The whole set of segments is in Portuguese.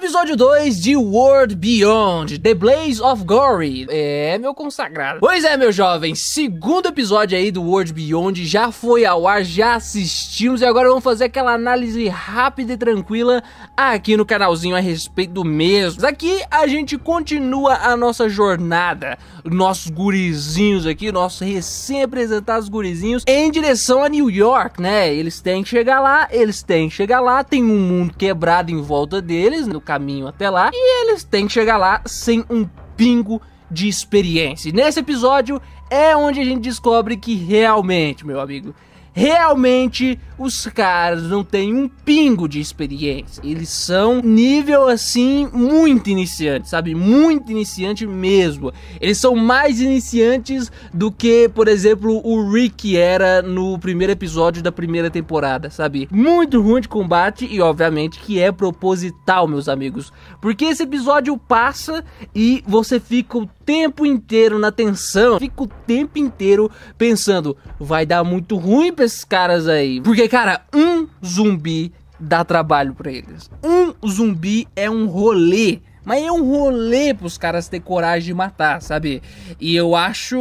episódio 2 de World Beyond, The Blaze of Glory. É, meu consagrado. Pois é, meu jovem, segundo episódio aí do World Beyond já foi ao ar, já assistimos e agora vamos fazer aquela análise rápida e tranquila aqui no canalzinho a respeito do mesmo. Aqui a gente continua a nossa jornada, nossos gurizinhos aqui, nossos recém-apresentados gurizinhos em direção a New York, né? Eles têm que chegar lá, eles têm que chegar lá, tem um mundo quebrado em volta deles, no caminho até lá e eles têm que chegar lá sem um pingo de experiência. E nesse episódio é onde a gente descobre que realmente, meu amigo, realmente os caras não têm um pingo de experiência. Eles são nível assim muito iniciante, sabe? Muito iniciante mesmo. Eles são mais iniciantes do que, por exemplo, o Rick era no primeiro episódio da primeira temporada, sabe? Muito ruim de combate e obviamente que é proposital, meus amigos, porque esse episódio passa e você fica o tempo inteiro na tensão, fica o tempo inteiro pensando, vai dar muito ruim pra esses caras aí. Porque, cara, um zumbi dá trabalho pra eles. Um zumbi é um rolê. Mas é um rolê pros caras ter coragem de matar, sabe? E eu acho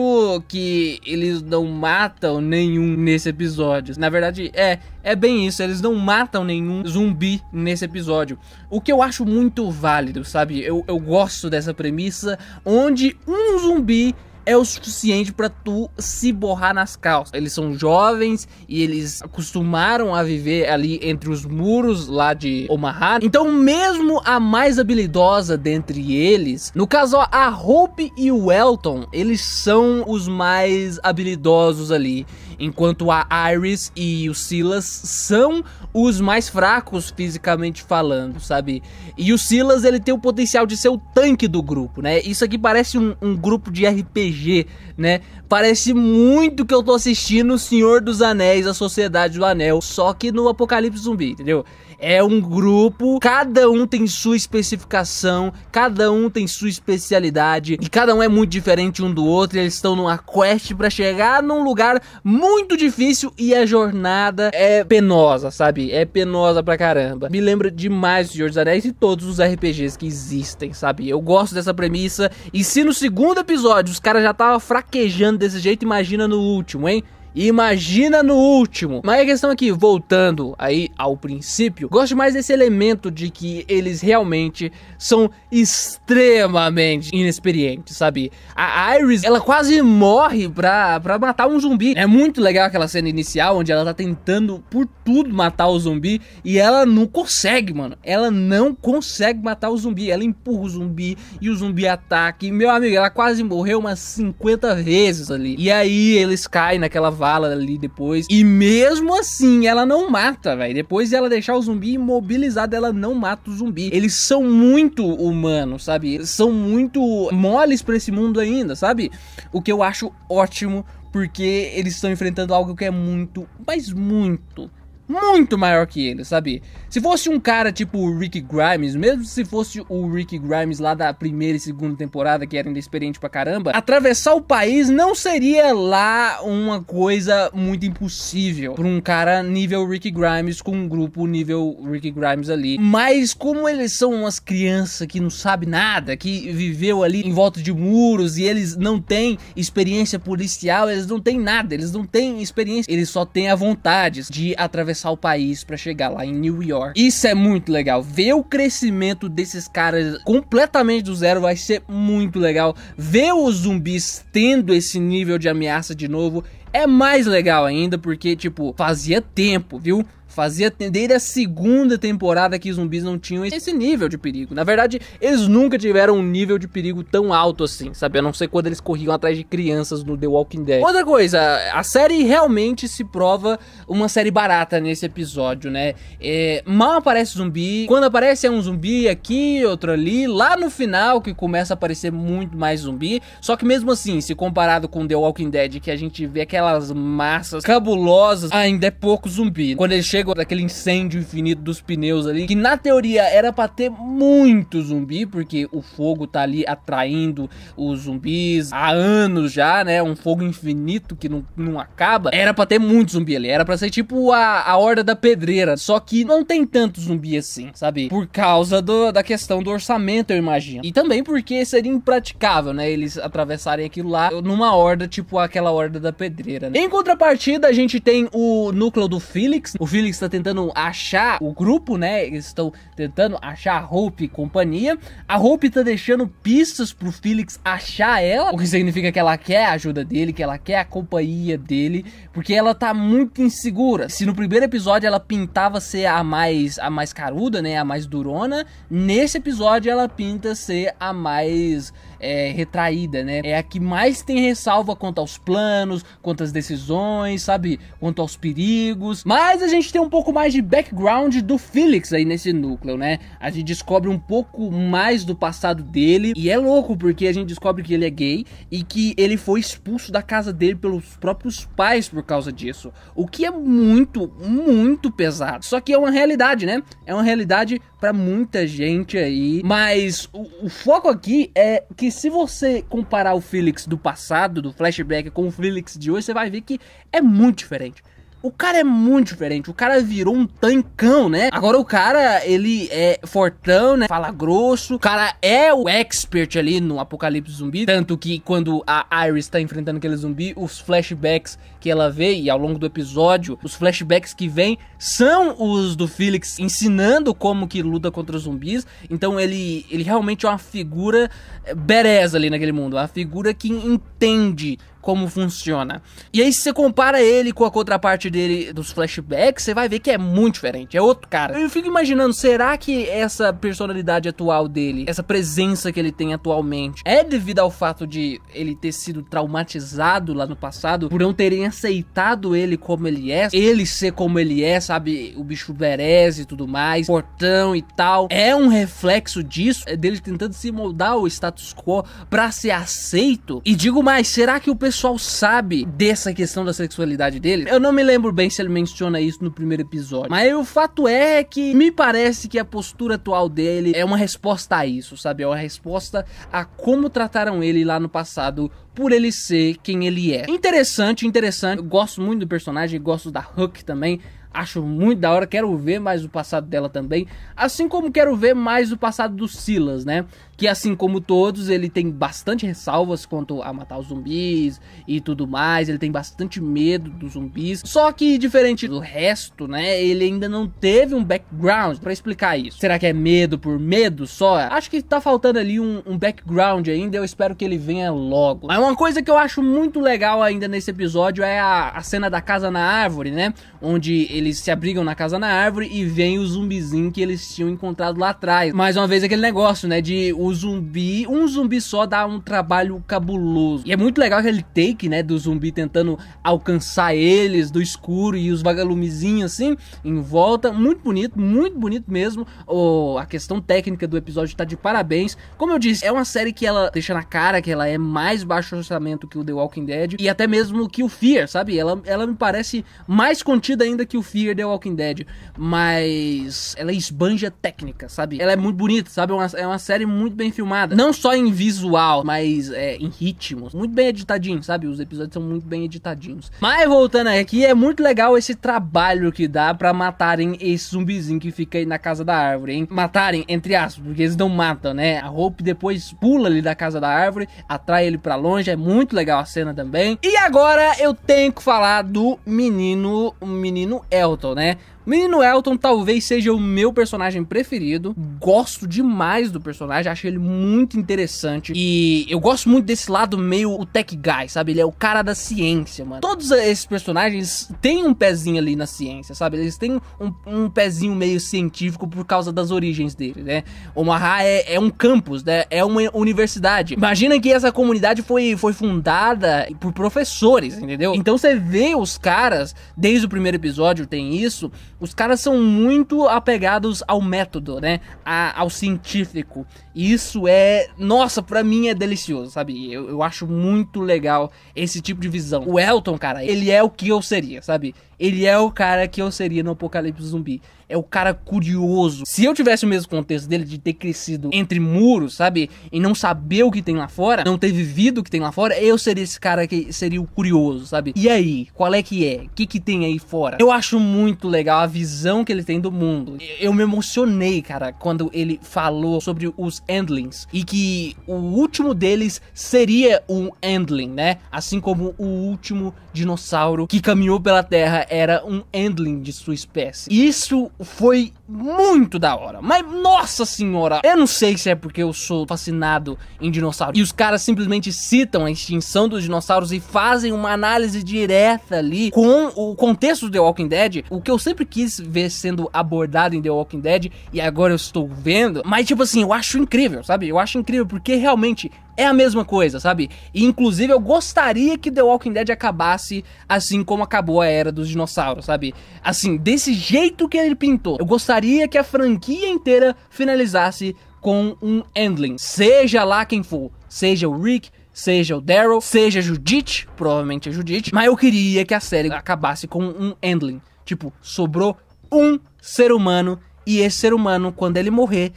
que eles não matam nenhum nesse episódio. Na verdade, é, é bem isso, eles não matam nenhum zumbi nesse episódio. O que eu acho muito válido, sabe? Eu, eu gosto dessa premissa onde um zumbi é o suficiente para tu se borrar nas calças. Eles são jovens e eles acostumaram a viver ali entre os muros lá de Omaha. Então, mesmo a mais habilidosa dentre eles, no caso a Hope e o Elton, eles são os mais habilidosos ali. Enquanto a Iris e o Silas são os mais fracos fisicamente falando, sabe? E o Silas, ele tem o potencial de ser o tanque do grupo, né? Isso aqui parece um, um grupo de RPG, né? Parece muito que eu tô assistindo O Senhor dos Anéis, A Sociedade do Anel, só que no Apocalipse Zumbi, entendeu? É um grupo, cada um tem sua especificação, cada um tem sua especialidade, e cada um é muito diferente um do outro, eles estão numa quest para chegar num lugar muito muito difícil e a jornada é penosa, sabe? É penosa pra caramba. Me lembra demais o Senhor dos Anéis e todos os RPGs que existem, sabe? Eu gosto dessa premissa. E se no segundo episódio os caras já estavam fraquejando desse jeito, imagina no último, hein? Imagina no último. Mas a questão aqui, é voltando aí ao princípio, gosto mais desse elemento de que eles realmente são extremamente inexperientes, sabe? A Iris, ela quase morre pra, pra matar um zumbi. É muito legal aquela cena inicial onde ela tá tentando por tudo matar o zumbi e ela não consegue, mano. Ela não consegue matar o zumbi. Ela empurra o zumbi e o zumbi ataca. E, meu amigo, ela quase morreu umas 50 vezes ali. E aí eles caem naquela vaga bala ali depois. E mesmo assim, ela não mata, velho. Depois de ela deixar o zumbi imobilizado, ela não mata o zumbi. Eles são muito humanos, sabe? Eles são muito moles para esse mundo ainda, sabe? O que eu acho ótimo porque eles estão enfrentando algo que é muito, mas muito muito maior que ele, sabe? Se fosse um cara tipo o Rick Grimes, mesmo se fosse o Rick Grimes lá da primeira e segunda temporada, que era ainda experiente pra caramba, atravessar o país não seria lá uma coisa muito impossível pra um cara nível Rick Grimes com um grupo nível Rick Grimes ali. Mas como eles são umas crianças que não sabem nada, que viveu ali em volta de muros e eles não têm experiência policial, eles não têm nada, eles não têm experiência, eles só têm a vontade de atravessar atravessar o país para chegar lá em New York. Isso é muito legal. Ver o crescimento desses caras completamente do zero vai ser muito legal. Ver os zumbis tendo esse nível de ameaça de novo é mais legal ainda, porque, tipo, fazia tempo, viu? Fazia desde a segunda temporada que zumbis não tinham esse nível de perigo. Na verdade, eles nunca tiveram um nível de perigo tão alto assim, sabe? A não ser quando eles corriam atrás de crianças no The Walking Dead. Outra coisa, a série realmente se prova uma série barata nesse episódio, né? É, mal aparece zumbi, quando aparece é um zumbi aqui, outro ali, lá no final que começa a aparecer muito mais zumbi. Só que mesmo assim, se comparado com The Walking Dead, que a gente vê aquelas massas cabulosas, ainda é pouco zumbi. Quando eles chegam daquele incêndio infinito dos pneus ali, que na teoria era pra ter muito zumbi, porque o fogo tá ali atraindo os zumbis há anos já, né? Um fogo infinito que não, não acaba. Era pra ter muito zumbi ali, era pra ser tipo a, a Horda da Pedreira, só que não tem tanto zumbi assim, sabe? Por causa do, da questão do orçamento, eu imagino. E também porque seria impraticável, né? Eles atravessarem aquilo lá numa horda, tipo aquela Horda da Pedreira, né? Em contrapartida, a gente tem o núcleo do Felix, o Felix Netflix está tentando achar o grupo, né? Eles estão tentando achar a Hope e companhia. A Hope está deixando pistas pro Felix achar ela, o que significa que ela quer a ajuda dele, que ela quer a companhia dele, porque ela tá muito insegura. Se no primeiro episódio ela pintava ser a mais a mais caruda, né, a mais durona, nesse episódio ela pinta ser a mais é, retraída, né? É a que mais tem ressalva quanto aos planos, quanto às decisões, sabe? Quanto aos perigos. Mas a gente tem um pouco mais de background do Felix aí nesse núcleo, né? A gente descobre um pouco mais do passado dele. E é louco, porque a gente descobre que ele é gay e que ele foi expulso da casa dele pelos próprios pais por causa disso. O que é muito, muito pesado. Só que é uma realidade, né? É uma realidade para muita gente aí. Mas o, o, foco aqui é que se você comparar o Felix do passado, do flashback, com o Felix de hoje, você vai ver que é muito diferente. O cara é muito diferente. O cara virou um tancão, né? Agora o cara, ele é fortão, né? Fala grosso. O cara é o expert ali no apocalipse zumbi. Tanto que quando a Iris tá enfrentando aquele zumbi, os flashbacks que ela vê e ao longo do episódio, os flashbacks que vem são os do Felix ensinando como que luta contra os zumbis. Então ele, ele realmente é uma figura eh, bereza ali naquele mundo. Uma figura que entende como funciona. E aí, se você compara ele com a contraparte dele dos flashbacks, você vai ver que é muito diferente, é outro cara. Eu fico imaginando, será que essa personalidade atual dele, essa presença que ele tem atualmente, é devido ao fato de ele ter sido traumatizado lá no passado, por não terem aceitado ele como ele é, ele ser como ele é, sabe, o bicho berez e tudo mais, portão e tal, é um reflexo disso, é dele tentando se moldar o status quo para ser aceito? E digo mais, será que o pessoal pessoal sabe dessa questão da sexualidade dele. Eu não me lembro bem se ele menciona isso no primeiro episódio, mas o fato é que me parece que a postura atual dele é uma resposta a isso, sabe? É uma resposta a como trataram ele lá no passado por ele ser quem ele é. Interessante, interessante. Eu gosto muito do personagem, gosto da Hook também. Acho muito da hora, quero ver mais o passado dela também. Assim como quero ver mais o passado do Silas, né? Que assim como todos, ele tem bastante ressalvas quanto a matar os zumbis e tudo mais. Ele tem bastante medo dos zumbis. Só que, diferente do resto, né? Ele ainda não teve um background para explicar isso. Será que é medo por medo só? Acho que tá faltando ali um, um background ainda. Eu espero que ele venha logo. Mas uma coisa que eu acho muito legal ainda nesse episódio é a, a cena da casa na árvore, né? Onde eles se abrigam na casa na árvore e vem o zumbizinho que eles tinham encontrado lá atrás. Mais uma vez aquele negócio, né? De o zumbi, um zumbi só dá um trabalho cabuloso. E é muito legal aquele take, né? Do zumbi tentando alcançar eles do escuro e os vagalumezinhos assim em volta. Muito bonito, muito bonito mesmo. Oh, a questão técnica do episódio tá de parabéns. Como eu disse, é uma série que ela deixa na cara que ela é mais baixo orçamento que o The Walking Dead e até mesmo que o Fear, sabe? Ela, ela me parece mais contida ainda que o Fear The Walking Dead, mas ela esbanja técnica, sabe? Ela é muito bonita, sabe? É uma, é uma série muito bem filmada. Não só em visual, mas é, em ritmos. Muito bem editadinho, sabe? Os episódios são muito bem editadinhos. Mas voltando aqui, é muito legal esse trabalho que dá para matarem esse zumbizinho que fica aí na casa da árvore, hein? Matarem, entre aspas, porque eles não matam, né? A roupa depois pula ali da casa da árvore, atrai ele para longe. É muito legal a cena também. E agora eu tenho que falar do menino. O menino é よとね、Menino Elton talvez seja o meu personagem preferido. Gosto demais do personagem, acho ele muito interessante. E eu gosto muito desse lado meio o tech guy, sabe? Ele é o cara da ciência, mano. Todos esses personagens têm um pezinho ali na ciência, sabe? Eles têm um, um pezinho meio científico por causa das origens dele, né? O Maha é, é, um campus, né? É uma universidade. Imagina que essa comunidade foi, foi fundada por professores, entendeu? Então você vê os caras, desde o primeiro episódio tem isso, os caras são muito apegados ao método, né? A, ao científico. Isso é. Nossa, pra mim é delicioso, sabe? Eu, eu acho muito legal esse tipo de visão. O Elton, cara, ele é o que eu seria, sabe? Ele é o cara que eu seria no apocalipse zumbi. É o cara curioso. Se eu tivesse o mesmo contexto dele de ter crescido entre muros, sabe? E não saber o que tem lá fora, não ter vivido o que tem lá fora, eu seria esse cara que seria o curioso, sabe? E aí, qual é que é? O que, que tem aí fora? Eu acho muito legal a visão que ele tem do mundo. Eu me emocionei, cara, quando ele falou sobre os Endlings. E que o último deles seria um Endling, né? Assim como o último dinossauro que caminhou pela Terra era um Endling de sua espécie. E isso foi muito da hora. Mas, nossa senhora, eu não sei se é porque eu sou fascinado em dinossauros. E os caras simplesmente citam a extinção dos dinossauros e fazem uma análise direta ali com o contexto do The Walking Dead. O que eu sempre quis ver sendo abordado em The Walking Dead e agora eu estou vendo. Mas, tipo assim, eu acho incrível, sabe? Eu acho incrível porque realmente é a mesma coisa, sabe? E inclusive eu gostaria que The Walking Dead acabasse assim como acabou a era dos dinossauros, sabe? Assim, desse jeito que ele pintou. Eu gostaria que a franquia inteira finalizasse com um ending. Seja lá quem for, seja o Rick, seja o Daryl, seja a Judith, provavelmente a é Judith, mas eu queria que a série acabasse com um ending. Tipo, sobrou um ser humano e esse ser humano, quando ele morrer,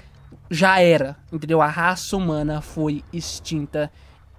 já era, entendeu? A raça humana foi extinta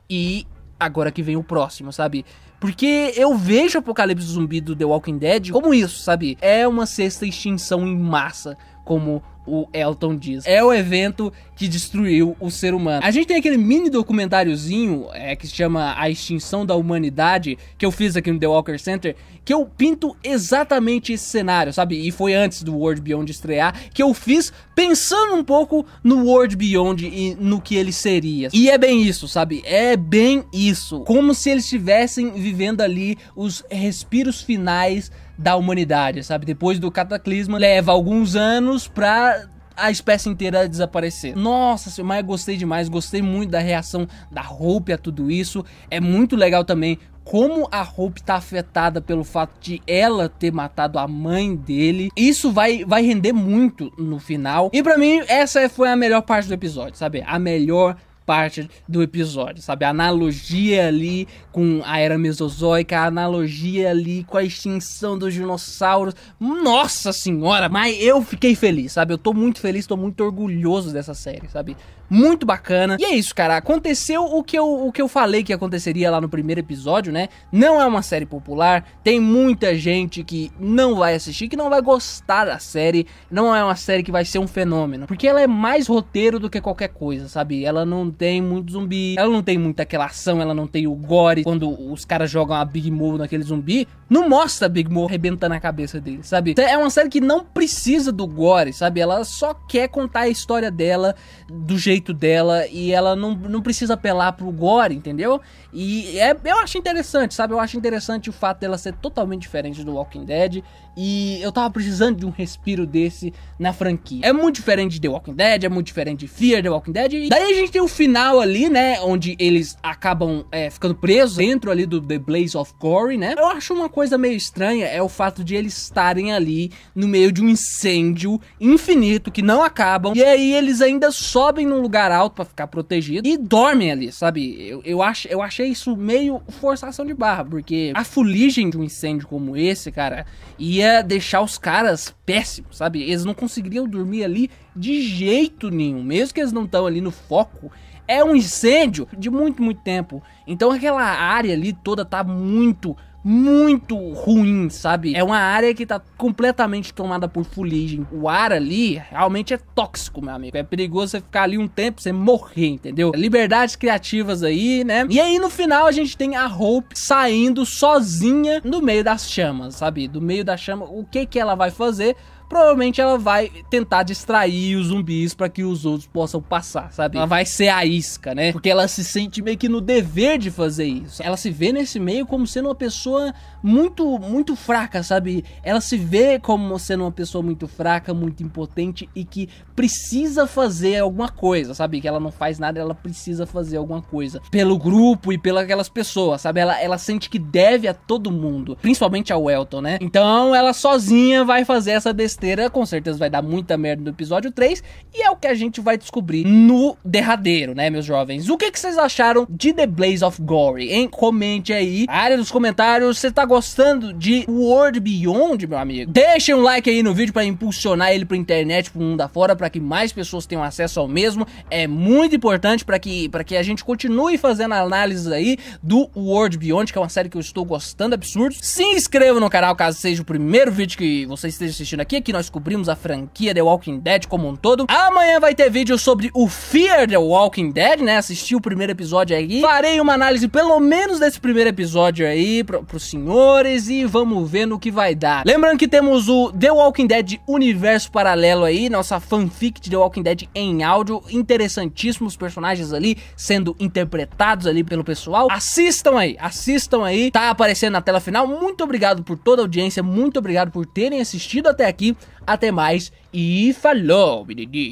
e agora que vem o próximo, sabe? Porque eu vejo o Apocalipse Zumbi do The Walking Dead como isso, sabe? É uma sexta extinção em massa, como o Elton diz. É o evento que destruiu o ser humano. A gente tem aquele mini documentáriozinho é, que se chama A Extinção da Humanidade, que eu fiz aqui no The Walker Center, que eu pinto exatamente esse cenário, sabe? E foi antes do World Beyond estrear, que eu fiz pensando um pouco no World Beyond e no que ele seria. E é bem isso, sabe? É bem isso. Como se eles estivessem vivendo ali os respiros finais da humanidade, sabe? Depois do cataclisma, leva alguns anos pra a espécie inteira desaparecer. Nossa, mas gostei demais, gostei muito da reação da Hope a tudo isso. É muito legal também como a Hope tá afetada pelo fato de ela ter matado a mãe dele. Isso vai, vai render muito no final. E para mim, essa foi a melhor parte do episódio, sabe? A melhor parte do episódio, sabe? A analogia ali com a era mesozoica, a analogia ali com a extinção dos dinossauros. Nossa senhora, mas eu fiquei feliz, sabe? Eu tô muito feliz, tô muito orgulhoso dessa série, sabe? muito bacana. E é isso, cara. Aconteceu o que eu, o que eu falei que aconteceria lá no primeiro episódio, né? Não é uma série popular, tem muita gente que não vai assistir, que não vai gostar da série, não é uma série que vai ser um fenômeno, porque ela é mais roteiro do que qualquer coisa, sabe? Ela não tem muito zumbi, ela não tem muita aquela ação, ela não tem o gore quando os caras jogam a Big Mom naquele zumbi, não mostra a Big Mom arrebentando a cabeça dele, sabe? Então, é uma série que não precisa do gore, sabe? Ela só quer contar a história dela do jeito jeito dela e ela não, não precisa apelar pro gore, entendeu? E é, eu acho interessante, sabe? Eu acho interessante o fato dela ser totalmente diferente do Walking Dead e eu tava precisando de um respiro desse na franquia. É muito diferente de The Walking Dead, é muito diferente de Fear The Walking Dead. E daí a gente tem o final ali, né? Onde eles acabam é, ficando presos dentro ali do The Blaze of Glory, né? Eu acho uma coisa meio estranha é o fato de eles estarem ali no meio de um incêndio infinito que não acabam e aí eles ainda sobem num lugar alto para ficar protegido e dormem ali, sabe? Eu, eu, ach, eu achei isso meio forçação de barra, porque a fuligem de um incêndio como esse, cara, ia deixar os caras péssimos, sabe? Eles não conseguiriam dormir ali de jeito nenhum, mesmo que eles não estão ali no foco é um incêndio de muito, muito tempo. Então aquela área ali toda tá muito muito ruim, sabe? É uma área que tá completamente tomada por fuligem. O ar ali realmente é tóxico, meu amigo. É perigoso você ficar ali um tempo, você morrer, entendeu? Liberdades criativas aí, né? E aí no final a gente tem a Hope saindo sozinha no meio das chamas, sabe? Do meio da chama, o que que ela vai fazer? provavelmente ela vai tentar distrair os zumbis para que os outros possam passar, sabe? Ela vai ser a isca, né? Porque ela se sente meio que no dever de fazer isso. Ela se vê nesse meio como sendo uma pessoa muito, muito fraca, sabe? Ela se vê como sendo uma pessoa muito fraca, muito impotente e que precisa fazer alguma coisa, sabe? Que ela não faz nada, ela precisa fazer alguma coisa pelo grupo e pelas aquelas pessoas, sabe? Ela, ela sente que deve a todo mundo, principalmente ao Elton, né? Então ela sozinha vai fazer essa destreza com certeza vai dar muita merda no episódio 3, e é o que a gente vai descobrir no derradeiro, né, meus jovens? O que, que vocês acharam de The Blaze of Glory, hein? Comente aí, a área dos comentários, você tá gostando de World Beyond, meu amigo? Deixe um like aí no vídeo para impulsionar ele pra internet, pro mundo afora, para que mais pessoas tenham acesso ao mesmo, é muito importante para que, pra que a gente continue fazendo análises aí do World Beyond, que é uma série que eu estou gostando absurdo. Se inscreva no canal caso seja o primeiro vídeo que você esteja assistindo aqui, aqui nós cobrimos a franquia The Walking Dead como um todo. Amanhã vai ter vídeo sobre o Fear The Walking Dead, né? Assisti o primeiro episódio aí. Farei uma análise pelo menos desse primeiro episódio aí pro, pros senhores e vamos ver no que vai dar. Lembrando que temos o The Walking Dead Universo Paralelo aí, nossa fanfic de The Walking Dead em áudio. interessantíssimos personagens ali sendo interpretados ali pelo pessoal. Assistam aí, assistam aí. Tá aparecendo na tela final. Muito obrigado por toda a audiência, muito obrigado por terem assistido até aqui. Até mais e falou, menininho!